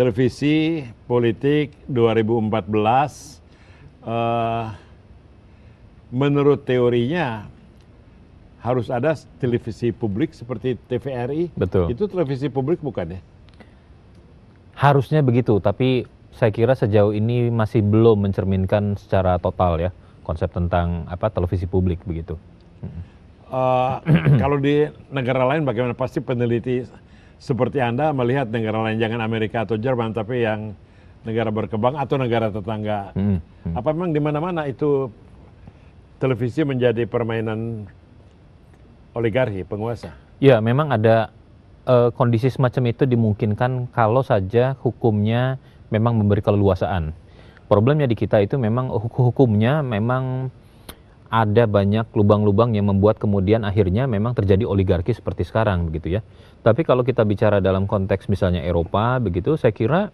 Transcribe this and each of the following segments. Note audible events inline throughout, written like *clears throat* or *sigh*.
televisi politik 2014 uh, eh, menurut teorinya harus ada televisi publik seperti TVRI. Betul. Itu televisi publik bukan ya? Harusnya begitu, tapi saya kira sejauh ini masih belum mencerminkan secara total ya konsep tentang apa televisi publik begitu. Uh, kalau di negara lain bagaimana pasti peneliti seperti Anda melihat negara lain, jangan Amerika atau Jerman, tapi yang negara berkembang atau negara tetangga. Hmm. Hmm. Apa memang di mana-mana itu televisi menjadi permainan oligarki penguasa? Ya, memang ada uh, kondisi semacam itu dimungkinkan kalau saja hukumnya memang memberi keleluasaan. Problemnya di kita itu memang hukum hukumnya memang ada banyak lubang-lubang yang membuat kemudian akhirnya memang terjadi oligarki seperti sekarang begitu ya. Tapi kalau kita bicara dalam konteks misalnya Eropa begitu, saya kira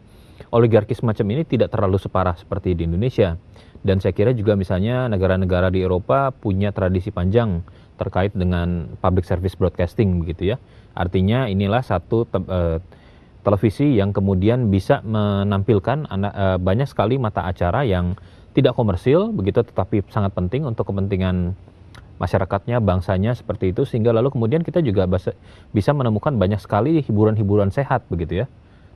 oligarki semacam ini tidak terlalu separah seperti di Indonesia. Dan saya kira juga misalnya negara-negara di Eropa punya tradisi panjang terkait dengan public service broadcasting begitu ya. Artinya inilah satu te uh, eh, televisi yang kemudian bisa menampilkan uh, banyak sekali mata acara yang tidak komersil begitu tetapi sangat penting untuk kepentingan masyarakatnya, bangsanya seperti itu sehingga lalu kemudian kita juga bisa menemukan banyak sekali hiburan-hiburan sehat begitu ya.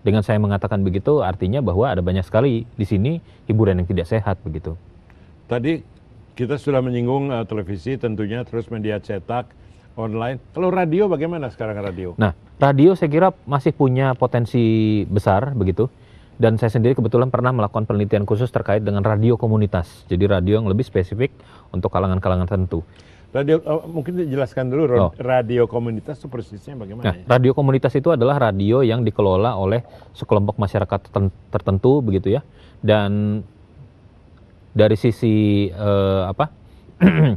Dengan saya mengatakan begitu artinya bahwa ada banyak sekali di sini hiburan yang tidak sehat begitu. Tadi kita sudah menyinggung uh, televisi tentunya terus media cetak, online. Kalau radio bagaimana sekarang radio? Nah, radio saya kira masih punya potensi besar begitu dan saya sendiri kebetulan pernah melakukan penelitian khusus terkait dengan radio komunitas. Jadi radio yang lebih spesifik untuk kalangan-kalangan tertentu. Radio oh, mungkin dijelaskan dulu oh. radio komunitas itu persisnya bagaimana? Nah, ya? Radio komunitas itu adalah radio yang dikelola oleh sekelompok masyarakat tertentu begitu ya. Dan dari sisi eh, apa? *clears throat* Eh,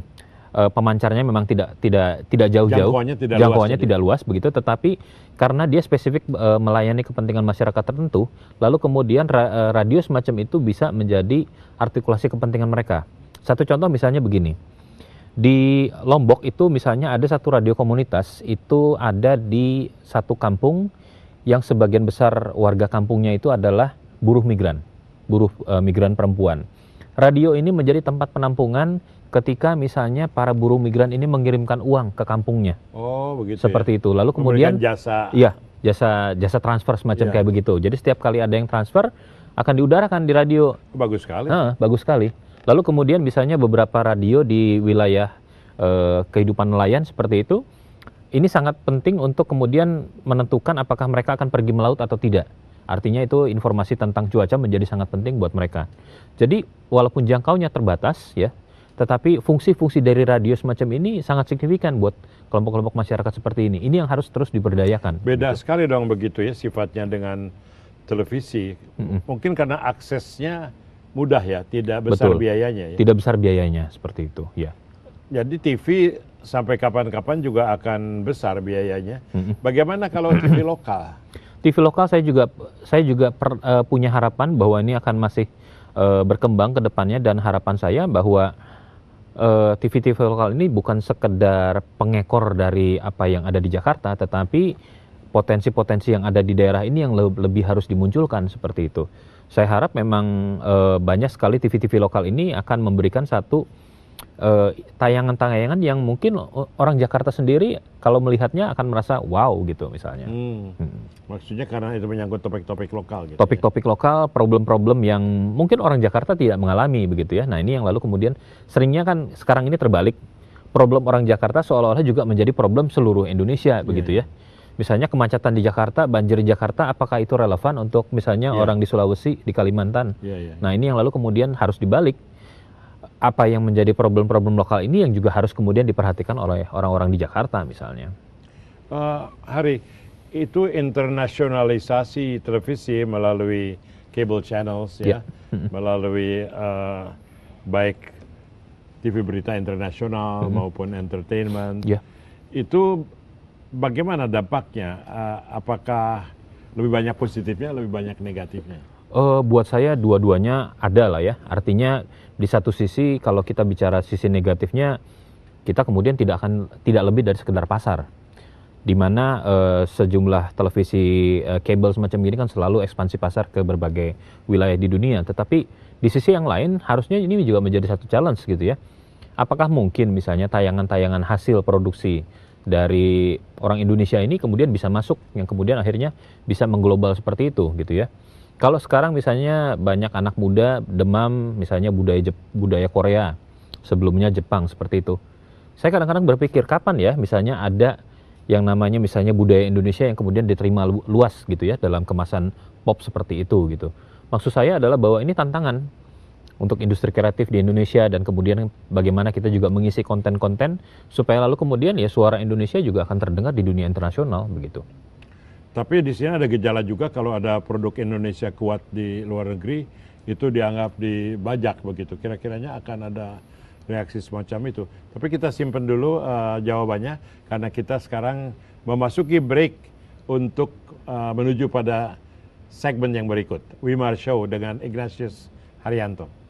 uh, pemancarnya memang tidak tidak tidak jauh-jauh. Jangkauannya tidak jangkauannya luas. Gitu ya? tidak luas begitu, tetapi karena dia spesifik uh, melayani kepentingan masyarakat tertentu, lalu kemudian ra, uh, eh, semacam itu bisa menjadi artikulasi kepentingan mereka. Satu contoh misalnya begini. Di Lombok itu misalnya ada satu radio komunitas itu ada di satu kampung yang sebagian besar warga kampungnya itu adalah buruh migran, buruh e, migran perempuan radio ini menjadi tempat penampungan ketika misalnya para buruh migran ini mengirimkan uang ke kampungnya. Oh, begitu. Seperti ya. itu. Lalu kemudian Memberikan jasa Iya, jasa jasa transfer semacam ya. kayak begitu. Jadi setiap kali ada yang transfer akan diudarakan di radio. Bagus sekali. Eh, bagus sekali. Lalu kemudian misalnya beberapa radio di wilayah eh, kehidupan nelayan seperti itu ini sangat penting untuk kemudian menentukan apakah mereka akan pergi melaut atau tidak. Artinya itu informasi tentang cuaca menjadi sangat penting buat mereka. Jadi walaupun jangkaunya terbatas ya, tetapi fungsi-fungsi dari radio semacam ini sangat signifikan buat kelompok-kelompok masyarakat seperti ini. Ini yang harus terus diberdayakan. Beda gitu. sekali dong begitu ya sifatnya dengan televisi. Mm -mm. Mungkin karena aksesnya mudah ya, tidak besar Betul. biayanya ya. Tidak besar biayanya seperti itu, ya. Jadi TV sampai kapan-kapan juga akan besar biayanya. Mm -mm. Bagaimana kalau TV lokal? *clears throat* TV lokal saya juga saya juga per, uh, punya harapan bahwa ini akan masih uh, berkembang ke depannya dan harapan saya bahwa eh, TV-TV uh, lokal ini bukan sekedar pengekor dari apa yang ada di Jakarta tetapi potensi-potensi yang ada di daerah ini yang lebih harus dimunculkan seperti itu. Saya harap memang uh, banyak sekali TV-TV lokal ini akan memberikan satu Eh, tayangan-tayangan yang mungkin orang Jakarta sendiri kalau melihatnya akan merasa wow gitu misalnya. Hmm. Hmm. Maksudnya karena itu menyangkut topik-topik lokal gitu. Ya? Topik-topik ya? lokal, problem-problem yang mungkin orang Jakarta tidak mengalami begitu ya. Nah, ini yang lalu kemudian seringnya kan sekarang ini terbalik. Problem orang Jakarta seolah-olah juga menjadi problem seluruh Indonesia yeah. begitu iya. ya. Misalnya kemacetan di Jakarta, banjir di Jakarta, apakah itu relevan untuk misalnya yeah. orang di Sulawesi, di Kalimantan? yeah, yeah. Iya. Nah, ini yang lalu kemudian harus dibalik apa yang menjadi problem-problem lokal ini yang juga harus kemudian diperhatikan oleh orang-orang di Jakarta misalnya? Uh, Hari, itu internasionalisasi televisi melalui cable channels yeah. ya, ya. *laughs* melalui uh, baik TV berita internasional mm -hmm. maupun entertainment. Yeah. Itu bagaimana dampaknya? Uh, apakah lebih banyak positifnya, lebih banyak negatifnya? uh, buat saya dua-duanya ada lah ya. Artinya di satu sisi kalau kita bicara sisi negatifnya kita kemudian tidak akan tidak lebih dari sekedar pasar. Di mana uh, sejumlah televisi uh, kabel semacam ini kan selalu ekspansi pasar ke berbagai wilayah di dunia. Tetapi di sisi yang lain harusnya ini juga menjadi satu challenge gitu ya. Apakah mungkin misalnya tayangan-tayangan hasil produksi dari orang Indonesia ini kemudian bisa masuk yang kemudian akhirnya bisa mengglobal seperti itu gitu ya. Kalau sekarang misalnya banyak anak muda demam misalnya budaya Jep budaya Korea, sebelumnya Jepang seperti itu. Saya kadang-kadang berpikir kapan ya misalnya ada yang namanya misalnya budaya Indonesia yang kemudian diterima luas gitu ya dalam kemasan pop seperti itu gitu. Maksud saya adalah bahwa ini tantangan untuk industri kreatif di Indonesia dan kemudian bagaimana kita juga mengisi konten-konten supaya lalu kemudian ya suara Indonesia juga akan terdengar di dunia internasional begitu. Tapi di sini ada gejala juga kalau ada produk Indonesia kuat di luar negeri itu dianggap dibajak begitu. Kira-kiranya akan ada reaksi semacam itu. Tapi kita simpen dulu uh, jawabannya karena kita sekarang memasuki break untuk uh, menuju pada segmen yang berikut. Wimar Show dengan Ignatius Haryanto.